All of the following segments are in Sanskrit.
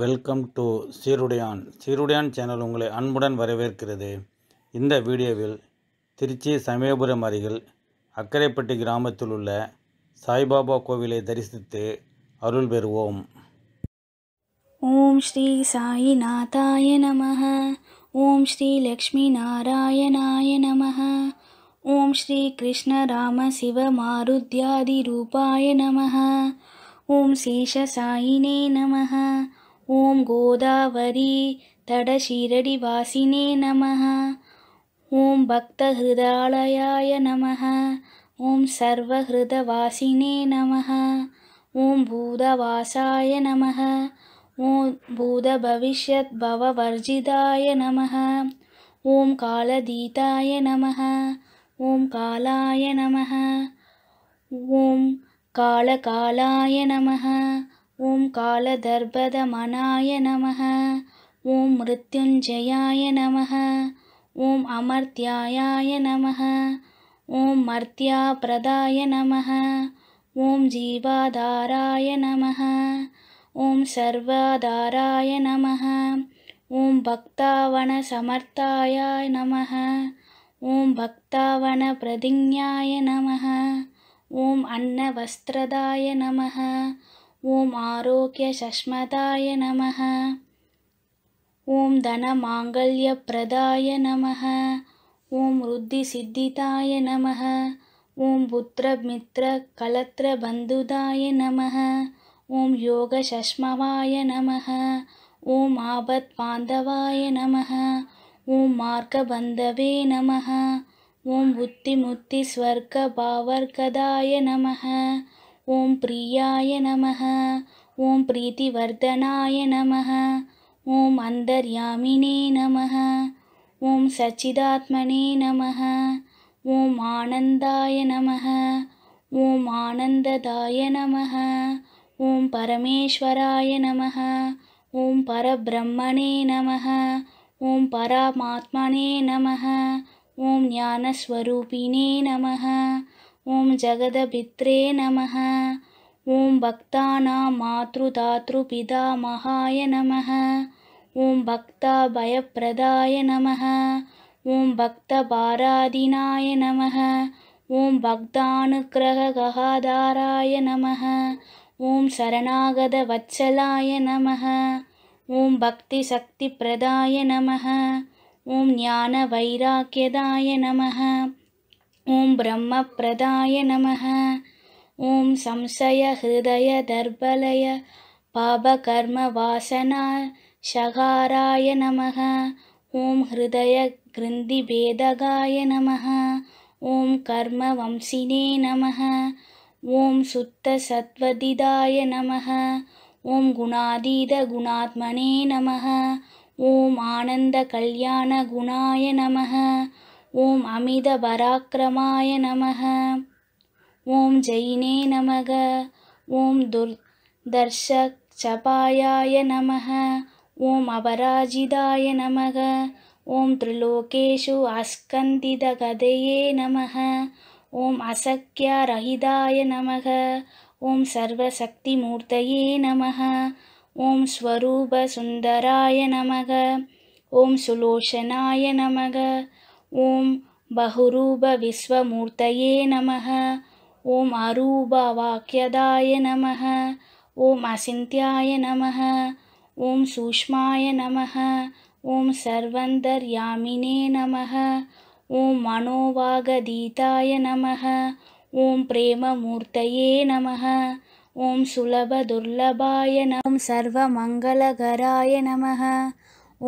welcome to Seerudaiyan Seerudaiyan channel உங்களை அன்புடன் வரவேற்கிறது இந்த வீடியோவில் திருச்சி சமயபுரம் அருகில் அக்கரைப்பட்டி கிராமத்தில் உள்ள சாய்பாபா கோவிலை தரிசித்து அருள் பெறுவோம் ஓம் ஸ்ரீ சாயி நாதாய நம ஓம் ஸ்ரீ லக்ஷ்மி நாராயணாய நம ஓம் ஸ்ரீ கிருஷ்ண ராம சிவ மாருத்யாதி ரூபாய நம ஓம் சேஷ சாயினே நம ॐ गोदावरी तडशिरडिवासिने नमः ॐ भक्तहृदालयाय नमः ॐ सर्वहृदवासिने नमः ॐ भूतवासाय नमः ॐ भूतभविष्यद्भववर्जिताय नमः ॐ कालदीताय नमः ॐ कालाय नमः ॐ कालकालाय नमः ॐ कालदर्भदमनाय नमः ॐ मृत्युञ्जयाय नमः ॐ अमर्त्याय नमः ॐ मर्त्याप्रदाय नमः ॐ जीवाधाराय नमः ॐ सर्वाधाराय नमः ॐ भक्तावनसमर्थाय समर्थाय नमः ॐ भक्तावनप्रतिज्ञाय नमः ॐ अन्नवस्त्रदाय नमः ॐ आरोग्यशश्मदाय नमः ॐ धनमाङ्गल्यप्रदाय नमः ॐ रुद्धिसिद्धिताय नमः ॐ पुत्रमित्रकलत्रबन्धुदाय नमः ॐ योगशश्मवाय नमः ॐ आपत्पान्धवाय नमः ॐ मार्गबन्धवे नमः ॐ बुद्धिमुत्तिस्वर्गभावर्कदाय नमः ॐ प्रियाय नमः ॐ प्रीतिवर्धनाय नमः ॐ अन्तर्यामिने नमः ॐ सच्चिदात्मने नमः ॐ आनन्दाय नमः ॐ आनन्ददाय नमः ॐ परमेश्वराय नमः ॐ परब्रह्मणे नमः ॐ परमात्मने नमः ॐ ज्ञानस्वरूपिणे नमः ॐ जगदपित्रे नमः ॐ भक्तानां मातृतातृपितामहाय नमः ॐ भक्ताभयप्रदाय नमः ॐ भक्तपारादिनाय नमः ॐ भक्तानुग्रहगहाधाराय नमः ॐ शरणागतवत्सलाय नमः ॐ भक्तिशक्तिप्रदाय नमः ॐ ज्ञानवैराग्यदाय नमः ஓம் பிரம்ம பிரதாய நமக ஓம் சம்சய ஹிருதய தர்பலய பாபகர்ம வாசனா ஷகாராய நமக ஓம் ஹிருதய கிருந்தி பேதகாய நமக ஓம் கர்ம வம்சினே நமக ஓம் சுத்த சத்வதிதாய நமக ஓம் குணாதீத குணாத்மனே நமக ஓம் ஆனந்த கல்யாண குணாய நமக ॐ अमितपराक्रमाय नमः ॐ जैने नमः ॐ दुर्दर्शचपायाय नमः ॐ अपराजिताय नमः ॐ त्रिलोकेषु अस्कन्दितगदये नमः ॐ असख्यारहिताय नमः ॐ सर्वशक्तिमूर्तये नमः ॐ स्वरूपसुन्दराय नमः ॐ सुलोचनाय नमः ॐ बहुरूपविश्वमूर्तये नमः ॐ अरूपवाक्यदाय नमः ॐ असिन्त्याय नमः ॐ सूक्ष्माय नमः ॐ सर्वन्दर्यामिने नमः ॐ मनोवागदीताय नमः ॐ प्रेममूर्तये नमः ॐ सुलभदुर्लभाय नमः सर्वमङ्गलगराय नमः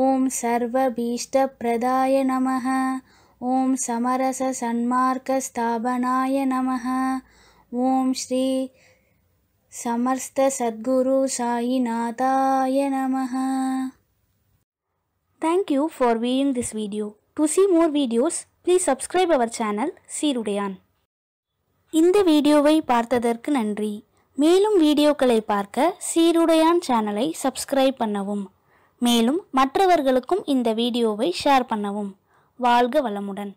ஓம் பிரதாய நமக ஓம் சமரச சன்மார்க்க ஸ்தாபனாய நமக ஓம் ஸ்ரீ சமஸ்த சத்குரு சாயிநாதாய நமக thank you for viewing this video to see more videos please subscribe our channel Seerudaiyan இந்த வீடியோவை பார்த்ததற்கு நன்றி மேலும் வீடியோக்களை பார்க்க சீருடையான் சேனலை சப்ஸ்கிரைப் பண்ணவும் மேலும் மற்றவர்களுக்கும் இந்த வீடியோவை ஷேர் பண்ணவும் வாழ்க வளமுடன்